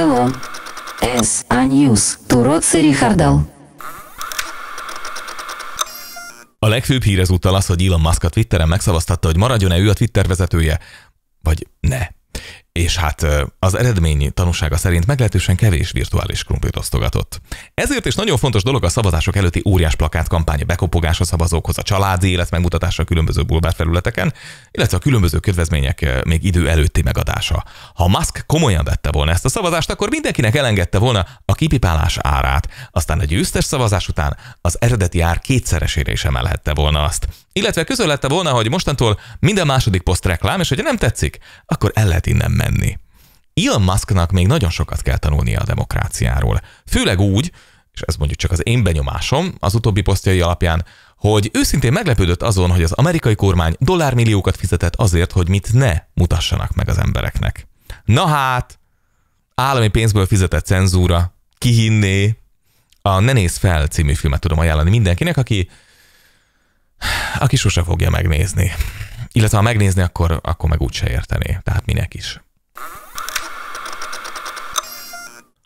Hello. S a news. Turoci Richardal. A legfőbb hír ezúttal az, hogy Elon Musk a Twitteren megszavaztatta, hogy maradjon-e ő a Twitter vezetője, vagy ne és hát az eredmény tanúsága szerint meglehetősen kevés virtuális krumplit osztogatott. Ezért is nagyon fontos dolog a szavazások előtti óriás plakát kampánya bekopogása szavazókhoz, a családi élet megmutatása a különböző felületeken, illetve a különböző kedvezmények még idő előtti megadása. Ha Musk komolyan vette volna ezt a szavazást, akkor mindenkinek elengedte volna a kipipálás árát, aztán a győztes szavazás után az eredeti ár kétszeresére is emelhette volna azt illetve közölette volna, hogy mostantól minden második poszt reklám, és hogyha nem tetszik, akkor el lehet innen menni. Elon Musknak még nagyon sokat kell tanulnia a demokráciáról. Főleg úgy, és ez mondjuk csak az én benyomásom az utóbbi posztjai alapján, hogy őszintén meglepődött azon, hogy az amerikai kormány dollármilliókat fizetett azért, hogy mit ne mutassanak meg az embereknek. Na hát, állami pénzből fizetett cenzúra, kihinné. A Ne néz fel című filmet tudom ajánlani mindenkinek, aki aki sose fogja megnézni. Illetve ha megnézni, akkor, akkor meg úgyse értené. Tehát minek is.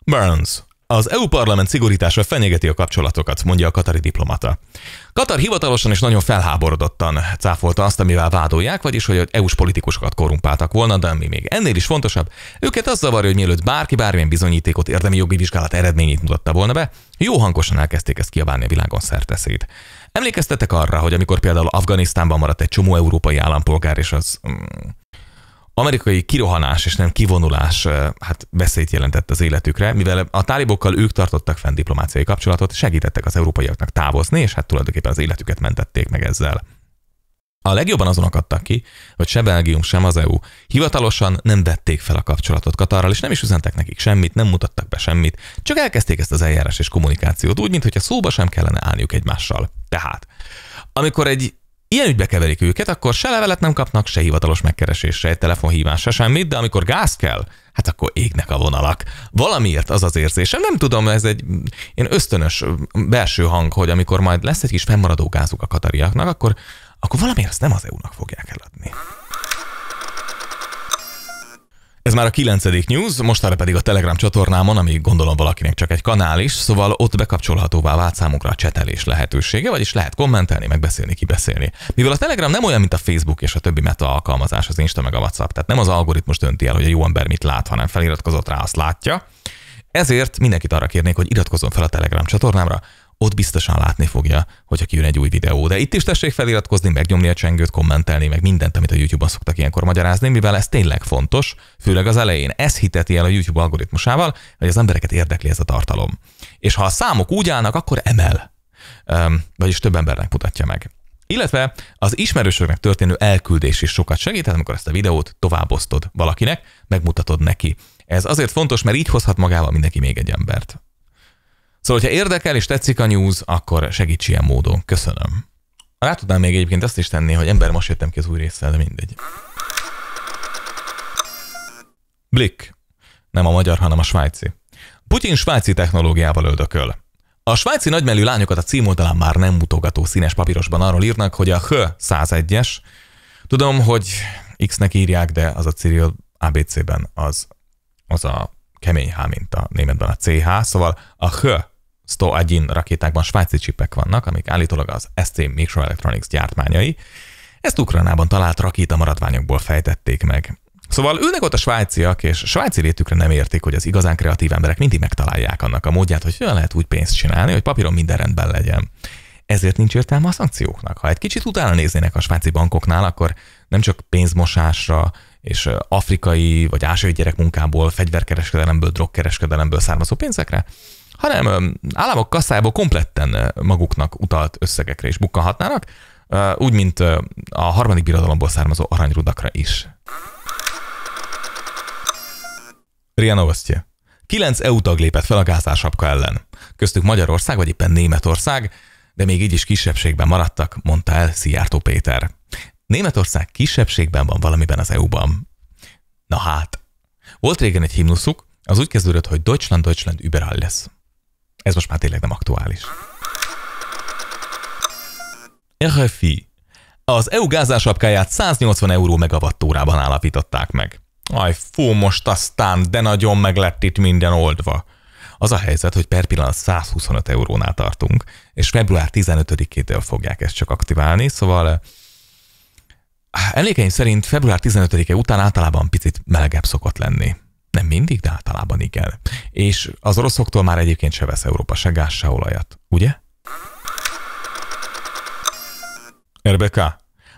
Burns. Az EU parlament szigorítása fenyegeti a kapcsolatokat, mondja a katari diplomata. Katar hivatalosan és nagyon felháborodottan cáfolta azt, amivel vádolják, vagyis hogy EU-s politikusokat korrumpáltak volna, de ami még ennél is fontosabb, őket az zavarja, hogy mielőtt bárki bármilyen bizonyítékot, érdemi jogi vizsgálat eredményét mutatta volna be, jó hangosan elkezdték ezt kiabálni a világon szerteszét. Emlékeztetek arra, hogy amikor például Afganisztánban maradt egy csomó európai állampolgár, és az mm, amerikai kirohanás és nem kivonulás hát veszélyt jelentett az életükre, mivel a tálibokkal ők tartottak fenn diplomáciai kapcsolatot, segítettek az európaiaknak távozni, és hát tulajdonképpen az életüket mentették meg ezzel. A legjobban azon akadtak ki, hogy se Belgium, sem az EU hivatalosan nem vették fel a kapcsolatot Katarral, és nem is üzentek nekik semmit, nem mutattak be semmit, csak elkezdték ezt az eljárás és kommunikációt úgy, mintha szóba sem kellene állniuk egymással. Tehát, amikor egy ilyen ügybe keverik őket, akkor se levelet nem kapnak, se hivatalos megkeresés, se egy telefonhívás, se semmit, de amikor gáz kell, hát akkor égnek a vonalak. Valamiért az az érzésem, nem tudom, ez egy én ösztönös belső hang, hogy amikor majd lesz egy kis fennmaradó gázuk a katariaknak, akkor, akkor valamiért ezt nem az EU-nak fogják eladni. Ez már a kilencedik news, mostanra pedig a Telegram csatornámon, ami gondolom valakinek csak egy kanál is, szóval ott bekapcsolhatóvá vált számunkra a csetelés lehetősége, vagyis lehet kommentelni, megbeszélni, kibeszélni. Mivel a Telegram nem olyan, mint a Facebook és a többi meta alkalmazás, az Insta meg a WhatsApp, tehát nem az algoritmus dönti el, hogy a jó ember mit lát, hanem feliratkozott rá, azt látja. Ezért mindenkit arra kérnék, hogy iratkozzon fel a Telegram csatornámra, ott biztosan látni fogja, hogyha kijön egy új videó. De itt is tessék feliratkozni, megnyomni a csengőt, kommentelni, meg mindent, amit a YouTube-on szoktak ilyenkor magyarázni, mivel ez tényleg fontos, főleg az elején. Ez hiteti el a YouTube algoritmusával, hogy az embereket érdekli ez a tartalom. És ha a számok úgy állnak, akkor emel. Üm, vagyis több embernek mutatja meg. Illetve az ismerősöknek történő elküldés is sokat segít, amikor ezt a videót továbbosztod valakinek, megmutatod neki. Ez azért fontos, mert így hozhat magával mindenki még egy embert. Szóval, ha érdekel és tetszik a news, akkor segíts ilyen módon. Köszönöm. Rá tudnám még egyébként azt is tenni, hogy ember, most jöttem ki az új résszel, de mindegy. Blick. Nem a magyar, hanem a svájci. Putyin svájci technológiával öldököl. A svájci nagymelű lányokat a címoldalán már nem mutogató színes papírosban arról írnak, hogy a H 101-es. Tudom, hogy X-nek írják, de az a Cyril ABC-ben az, az a kemény H, mint a németben a CH, szóval a H 101 rakétákban svájci csipek vannak, amik állítólag az ST Microelectronics gyártmányai. Ezt Ukrajnában talált rakéta maradványokból fejtették meg. Szóval ülnek ott a svájciak, és svájci létükre nem értik, hogy az igazán kreatív emberek mindig megtalálják annak a módját, hogy hogyan lehet úgy pénzt csinálni, hogy papíron minden rendben legyen. Ezért nincs értelme a szankcióknak. Ha egy kicsit utána néznének a svájci bankoknál, akkor nem csak pénzmosásra és afrikai vagy ázsiai gyerek munkából, fegyverkereskedelemből, drogkereskedelemből származó pénzekre, hanem államok kasszájából kompletten maguknak utalt összegekre is bukkanhatnának, úgy, mint a harmadik birodalomból származó aranyrudakra is. Ria Novosti. Kilenc EU tag lépett fel a gázásapka ellen. Köztük Magyarország vagy éppen Németország, de még így is kisebbségben maradtak, mondta el Szijjártó Péter. Németország kisebbségben van valamiben az EU-ban. Na hát. Volt régen egy himnuszuk, az úgy kezdődött, hogy Deutschland, Deutschland, überall lesz ez most már tényleg nem aktuális. RFI. Az EU gázásapkáját 180 euró megavattórában állapították meg. Aj, fú, most aztán, de nagyon meg lett itt minden oldva. Az a helyzet, hogy per pillanat 125 eurónál tartunk, és február 15-től fogják ezt csak aktiválni, szóval eh, emlékeim szerint február 15-e után általában picit melegebb szokott lenni. Nem mindig, de általában igen. És az oroszoktól már egyébként se vesz Európa se gáz, se olajat, ugye? Rbk.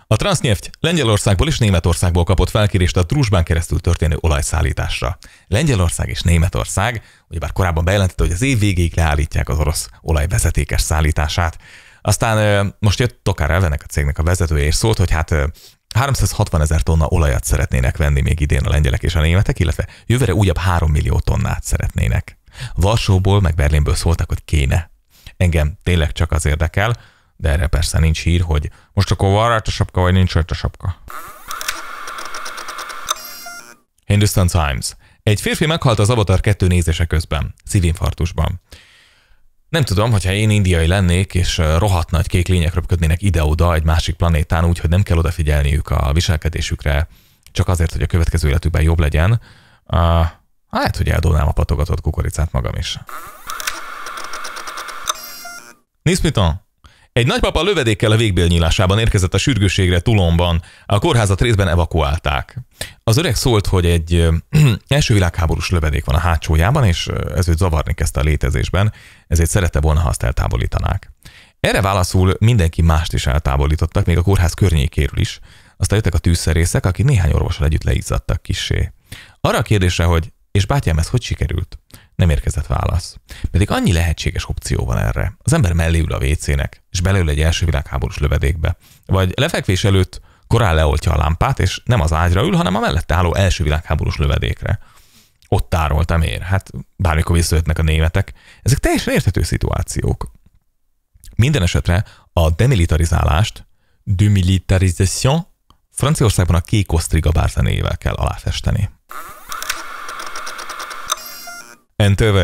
a Transnyeft Lengyelországból és Németországból kapott felkérést a Trúsbán keresztül történő olajszállításra. Lengyelország és Németország ugyebár korábban bejelentette, hogy az év végéig leállítják az orosz olajvezetékes szállítását. Aztán most jött Tokár Elvenek a cégnek a vezetője, és szólt, hogy hát 360 ezer tonna olajat szeretnének venni még idén a lengyelek és a németek, illetve jövőre újabb 3 millió tonnát szeretnének. Varsóból meg Berlinből szóltak, hogy kéne. Engem tényleg csak az érdekel, de erre persze nincs hír, hogy most akkor van rajta sapka, vagy nincs rajta sapka. Hindustan Times. Egy férfi meghalt az Avatar 2 nézése közben, szívinfarktusban. Nem tudom, hogyha én indiai lennék, és rohadt nagy kék lények röpködnének ide-oda egy másik planétán, úgyhogy nem kell odafigyelniük a viselkedésükre, csak azért, hogy a következő életükben jobb legyen, uh, hát, hogy eldolnám a patogatott kukoricát magam is. Nismiton! Egy nagypapa lövedékkel a végbélnyílásában érkezett a sürgőségre Tulonban. A kórházat részben evakuálták. Az öreg szólt, hogy egy első világháborús lövedék van a hátsójában, és ez őt zavarni kezdte a létezésben, ezért szerette volna, ha azt eltávolítanák. Erre válaszul mindenki mást is eltávolítottak, még a kórház környékéről is. Aztán jöttek a tűzszerészek, akik néhány orvossal együtt leizzadtak kisé. Arra a kérdésre, hogy és bátyám, ez hogy sikerült? Nem érkezett válasz. Pedig annyi lehetséges opció van erre. Az ember mellé ül a WC-nek, és belül egy első világháborús lövedékbe. Vagy lefekvés előtt korán leoltja a lámpát, és nem az ágyra ül, hanem a mellette álló első világháborús lövedékre. Ott tárolta mér. Hát bármikor visszajöttnek a németek. Ezek teljesen érthető szituációk. Minden esetre a demilitarizálást, demilitarisation Franciaországban a kék osztriga bárzenével kell aláfesteni. NTV.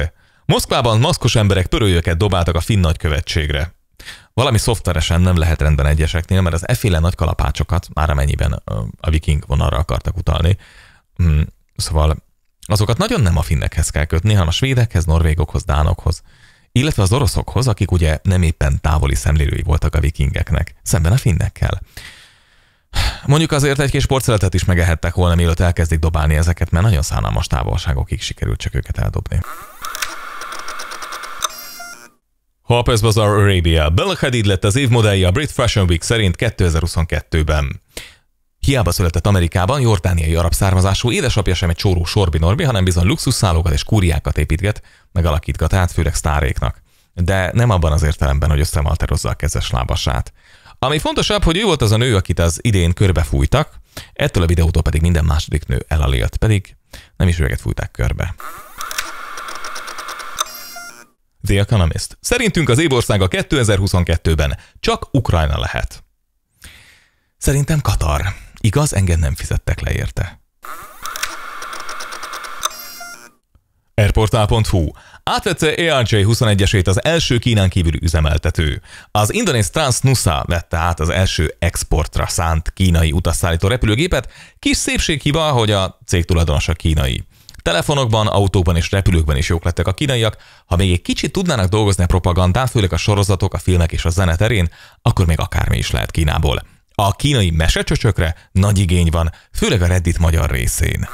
Moszkvában maszkos emberek pörőjöket dobáltak a finn nagykövetségre. Valami szoftveresen nem lehet rendben egyeseknél, mert az efféle nagy kalapácsokat, már amennyiben a viking vonalra akartak utalni, mm, szóval azokat nagyon nem a finnekhez kell kötni, hanem a svédekhez, norvégokhoz, dánokhoz, illetve az oroszokhoz, akik ugye nem éppen távoli szemlélői voltak a vikingeknek, szemben a finnekkel. Mondjuk azért egy kis sportszeletet is megehettek volna, mielőtt elkezdik dobálni ezeket, mert nagyon szánalmas távolságokig sikerült csak őket eldobni. Harper's Bazaar Arabia. Bella Hadid lett az évmodellje a Brit Fashion Week szerint 2022-ben. Hiába született Amerikában, jordániai arab származású édesapja sem egy csóró sorbinorbi, hanem bizony luxusszálókat és kúriákat építget, megalakítgat át, főleg sztáréknak. De nem abban az értelemben, hogy összemalterozza a kezes lábasát. Ami fontosabb, hogy ő volt az a nő, akit az idén körbefújtak, ettől a videótól pedig minden második nő elalélt, pedig nem is őket fújták körbe. The Economist. Szerintünk az évországa 2022-ben csak Ukrajna lehet. Szerintem Katar. Igaz, engem nem fizettek le érte. Airportal.hu Átvette ERJ21-esét az első Kínán kívüli üzemeltető. Az indonéz Transnusa vette át az első exportra szánt kínai utasszállító repülőgépet, kis szépséghiba, hogy a cég tulajdonosa kínai. Telefonokban, autóban és repülőkben is jók lettek a kínaiak, ha még egy kicsit tudnának dolgozni a propagandát, főleg a sorozatok, a filmek és a zene terén, akkor még akármi is lehet Kínából. A kínai mesecsöcsökre nagy igény van, főleg a Reddit magyar részén.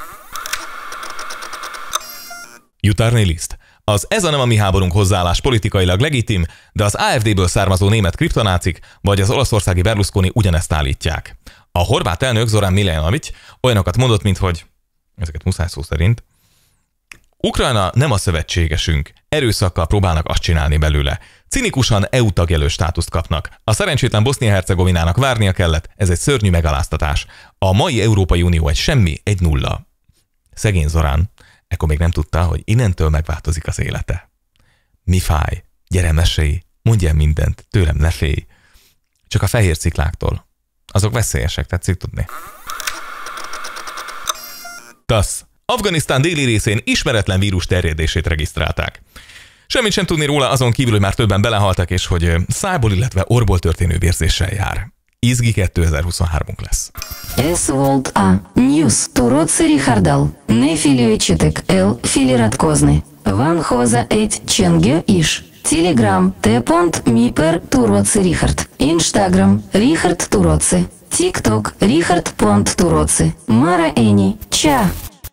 Jutarni Liszt. Az ez a nem a mi háborunk hozzáállás politikailag legitim, de az AFD-ből származó német kriptonácik vagy az olaszországi Berlusconi ugyanezt állítják. A horvát elnök Zoran Miljanovic olyanokat mondott, mint hogy ezeket muszáj szó szerint, Ukrajna nem a szövetségesünk. Erőszakkal próbálnak azt csinálni belőle. Cinikusan EU tagjelő státuszt kapnak. A szerencsétlen Bosznia-Hercegovinának várnia kellett, ez egy szörnyű megaláztatás. A mai Európai Unió egy semmi, egy nulla. Szegény Zorán. Ekkor még nem tudta, hogy innentől megváltozik az élete. Mi fáj? Gyere, mesélj! Mondj el mindent, tőlem ne félj! Csak a fehér szikláktól. Azok veszélyesek, tetszik tudni. TASZ Afganisztán déli részén ismeretlen vírus terjedését regisztrálták. Semmit sem tudni róla, azon kívül, hogy már többen belehaltak, és hogy szájból, illetve orból történő vérzéssel jár izgi 2023-unk lesz. Ez volt a News Turóci Rihardal, ne filőcsitek el filiratkozni. Van hoza egy csenge is. Telegram t.mi per Turóci Richard. Instagram Richard Turóci. TikTok Richard.Turóci. Mara Eni. Ciao!